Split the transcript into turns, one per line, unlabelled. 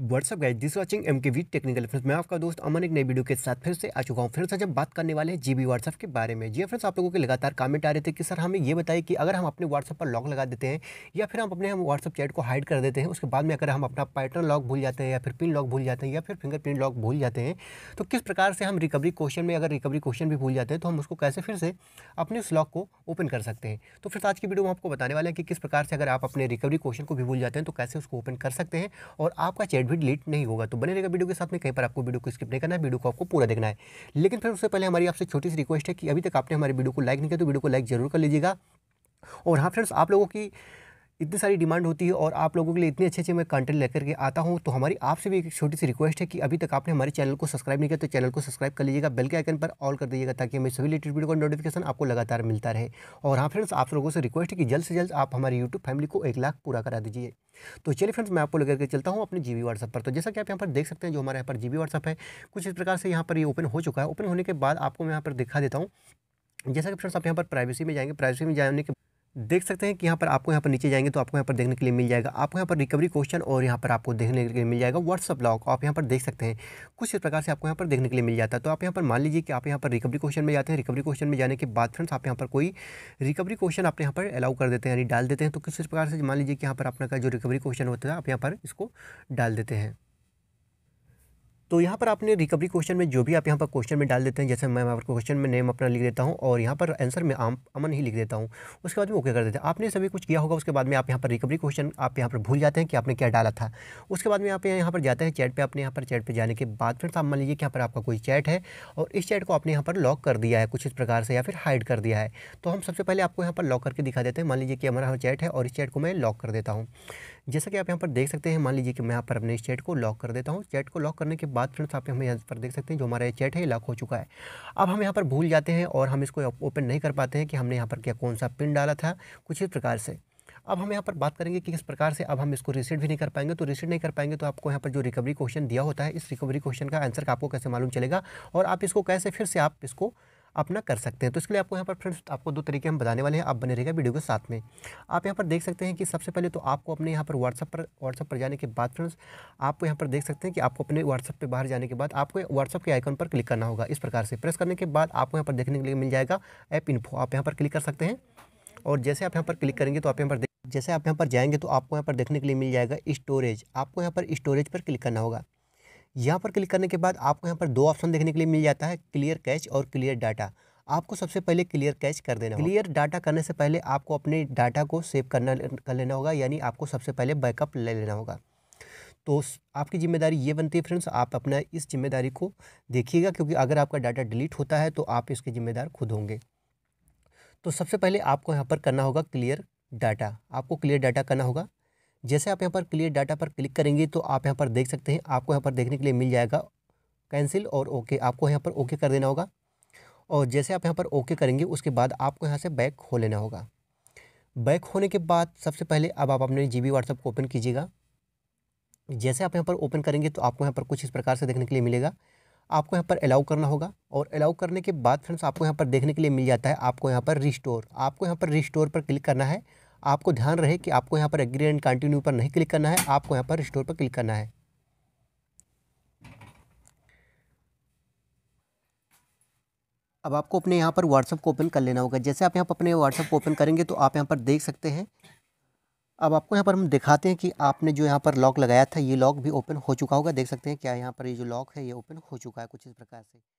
WhatsApp guys this watching M K V technical friends मैं आपका दोस्त अमन एक नई वीडियो के साथ फिर से आ चुका हूँ फ्रेंड्स आज हम बात करने वाले हैं जी बी व्हाट्सअप के बारे में जी फ्रेंड्स हाँ, आप लोगों के लगातार कमेंट आ रहे थे कि सर हमें ये बताइए कि अगर हम अपने व्हाट्सअप पर लॉक लगा देते हैं या फिर हम अपने हम व्हाट्सअप चैट को हाइड कर देते हैं उसके बाद में अगर हम अपना पैटर्न लॉक भूल जाते हैं या फिर पिन लॉक भूल जाते हैं या फिर फिंगरप्रिंट लॉक भूल जाते हैं तो किस प्रकार से हम रिकवरी क्वेश्चन में अगर रिकवरी क्वेश्चन भी भूल जाते हैं तो हम उसको कैसे फिर से अपने उस लॉक को ओपन कर सकते हैं तो फिर आज की वीडियो में आपको बताने वाले हैं कि किस प्रकार से अगर आप अपने रिकवरी क्वेश्चन को भी भूल जाते हैं तो कैसे उसको ओपन कर सकते हैं और आपका चैट भी डिलीट नहीं होगा तो बने रहेगा वीडियो के साथ में कहीं पर आपको वीडियो को स्किप नहीं करना है वीडियो को आपको पूरा देखना है लेकिन फिर उससे पहले हमारी आपसे छोटी सी रिक्वेस्ट है कि अभी तक आपने हमारे वीडियो को लाइक नहीं किया तो वीडियो को लाइक जरूर कर लीजिएगा और हाँ फ्रेंड्स आप लोगों की इतनी सारी डिमांड होती है और आप लोगों के लिए इतने अच्छे अच्छे मैं कंटेंट लेकर के आता हूँ तो हमारी आपसे भी एक छोटी सी रिक्वेस्ट है कि अभी तक आपने हमारे चैनल को सब्सक्राइब नहीं किया तो चैनल को सब्सक्राइब कर लीजिएगा बेल के आइकन पर ऑल कर दीजिएगा ताकि हमें सभी लेटेस्ट वीडियो का नोटिफिकेशन आपको लगातार मिलता रहे और हाँ फ्रेंड्स आप लोगों से रिक्वेस्ट है कि जल्द से जल्द आप हमारे यूट्यूब फैमिली को एक लाख पूरा करा दीजिए तो चलिए फ्रेंड्स मैं आपको लेकर के चलता हूँ अपने जीबी व्हाट्सअप पर तो जैसा कि आप यहाँ पर देख सकते हैं जो हमारे यहाँ पर जीबी व्हाट्सअप है कुछ इस प्रकार से यहाँ पर ये ओपन हो चुका है ओपन होने के बाद आपको मैं यहाँ पर दिखा देता हूँ जैसा कि फ्रेंड्स आप यहाँ पर प्राइवेसी में जाएंगे प्राइवेसी में जाने के देख सकते हैं कि यहाँ पर आपको यहाँ पर नीचे जाएंगे तो आपको यहाँ पर देखने के लिए मिल जाएगा आपको यहाँ पर रिकवरी क्वेश्चन और यहाँ पर आपको देखने के लिए मिल जाएगा व्हाट्सअप लॉक आप यहाँ पर देख सकते हैं कुछ इस प्रकार से आपको यहाँ पर देखने के लिए मिल जाता है तो आप यहाँ पर मान लीजिए कि आप यहाँ पर रिकवरी क्वेश्चन में जाते हैं रिकवरी क्वेश्चन में जाने के बाद फ्रेंड्स आप यहाँ पर कोई रिकवरी क्वेश्चन आप यहाँ पर अलाउ कर देते हैं यानी डाल देते हैं तो किस प्रकार से मान लीजिए कि यहाँ पर अपना का जो रिकवरी क्वेश्चन होता है आप यहाँ पर इसको डाल देते हैं तो यहाँ पर आपने रिकवरी क्वेश्चन में जो भी आप यहाँ पर क्वेश्चन में डाल देते हैं जैसे मैं यहाँ पर क्वेश्चन में नेम अपना लिख देता हूँ और यहाँ पर आंसर में आम अमन ही लिख देता हूँ उसके बाद में ओके कर देते हैं आपने सभी कुछ किया होगा उसके बाद में आप यहाँ पर रिकवरी क्वेश्चन आप यहाँ पर भूल जाते हैं कि आपने क्या डाला था उसके बाद में आप यहाँ पर जाते हैं चैट पर आपने यहाँ पर चैट पर जाने के बाद फिर आप मान लीजिए कि यहाँ पर आपका कोई चैट है और इस चैट को आपने यहाँ पर लॉक कर दिया है कुछ इस प्रकार से या फिर हाइड कर दिया है तो हम सबसे पहले आपको यहाँ पर लॉक करके दिखा देते हैं मान लीजिए कि हमारा चैट है और इस चैट को मैं लॉक कर देता हूँ जैसा कि आप यहाँ पर देख सकते हैं मान लीजिए कि मैं यहाँ पर अपने इस चैट को लॉक कर देता हूँ चैट को लॉक करने के बाद फ्रेंड्स आप हमें यहाँ पर देख सकते हैं जो हमारा चैट है लॉक हो चुका है अब हम यहाँ पर भूल जाते हैं और हम इसको ओपन नहीं कर पाते हैं कि हमने यहाँ पर क्या कौन सा पिन डाला था कुछ इस प्रकार से अब हम यहाँ पर बात करेंगे कि किस प्रकार से अब हम इसको रिसेट भी नहीं कर पाएंगे तो रिसेट नहीं कर पाएंगे तो आपको यहाँ पर जो रिकवरी क्वेश्चन दिया होता है इस रिकवरी क्वेश्चन का आंसर का आपको कैसे मालूम चलेगा और आप इसको कैसे फिर से आप इसको अपना कर सकते हैं तो इसके लिए आपको यहाँ पर फ्रेंड्स आपको दो तरीके हम बताने वाले हैं आप बने रहेगा वीडियो के साथ में आप यहाँ पर देख सकते हैं कि सबसे पहले तो आपको अपने यहाँ पर व्हाट्सअप पर व्हाट्सअप पर जाने के बाद फ्रेंड्स आपको यहाँ पर देख सकते हैं कि आपको अपने व्हाट्सअप पर बाहर जाने के बाद आपको व्हाट्सअप के आइकन पर क्लिक करना होगा इस प्रकार से प्रेस करने के बाद आपको यहाँ पर देखने के लिए मिल जाएगा ऐप इन्फो आप यहाँ पर क्लिक कर सकते हैं और जैसे आप यहाँ पर क्लिक करेंगे तो आप यहाँ पर जैसे आप यहाँ पर जाएंगे तो आपको यहाँ पर देखने के लिए मिल जाएगा स्टोरेज आपको यहाँ पर स्टोरेज पर क्लिक करना होगा यहाँ पर क्लिक करने के बाद आपको यहाँ पर दो ऑप्शन देखने के लिए मिल जाता है क्लियर कैच और क्लियर डाटा आपको सबसे पहले क्लियर कैच कर देना क्लियर डाटा करने से पहले आपको अपने डाटा को सेव करना कर लेना होगा यानी आपको सबसे पहले बैकअप ले लेना होगा तो आपकी जिम्मेदारी ये बनती है फ्रेंड्स आप अपना इस जिम्मेदारी को देखिएगा क्योंकि अगर आपका डाटा डिलीट होता है तो आप इसके जिम्मेदार खुद होंगे तो सबसे पहले आपको यहाँ पर करना होगा क्लियर डाटा आपको क्लियर डाटा करना होगा जैसे आप यहाँ पर क्लियर डाटा पर क्लिक करेंगे तो आप यहाँ पर देख सकते हैं आपको यहाँ पर देखने के लिए मिल जाएगा कैंसिल और ओके आपको यहाँ पर ओके कर देना होगा और जैसे आप यहाँ पर ओके करेंगे उसके बाद आपको यहाँ से बैक हो लेना होगा बैक होने के बाद सबसे पहले अब आप अपने जी बी व्हाट्सएप को ओपन कीजिएगा जैसे आप यहाँ पर ओपन करेंगे तो आपको यहाँ पर कुछ इस प्रकार से देखने के लिए मिलेगा आपको यहाँ पर अलाउ करना होगा और अलाउ करने के बाद फ्रेंड्स आपको यहाँ पर देखने के लिए मिल जाता है आपको यहाँ पर रिस्टोर आपको यहाँ पर रिस्टोर पर क्लिक करना है आपको ध्यान रहे कि आपको यहाँ पर एग्री एंड कंटिन्यू पर नहीं क्लिक करना है आपको यहाँ पर स्टोर पर क्लिक करना है अब आपको अपने यहाँ पर व्हाट्सअप को ओपन कर लेना होगा जैसे आप यहाँ पर अपने व्हाट्सअप को ओपन करेंगे तो आप यहाँ पर देख सकते हैं अब आपको यहाँ पर हम दिखाते हैं कि आपने जो यहाँ पर लॉक लगाया था ये लॉक भी ओपन हो चुका होगा देख सकते हैं क्या यहाँ पर ये जो लॉक है ये ओपन हो चुका है कुछ इस प्रकार से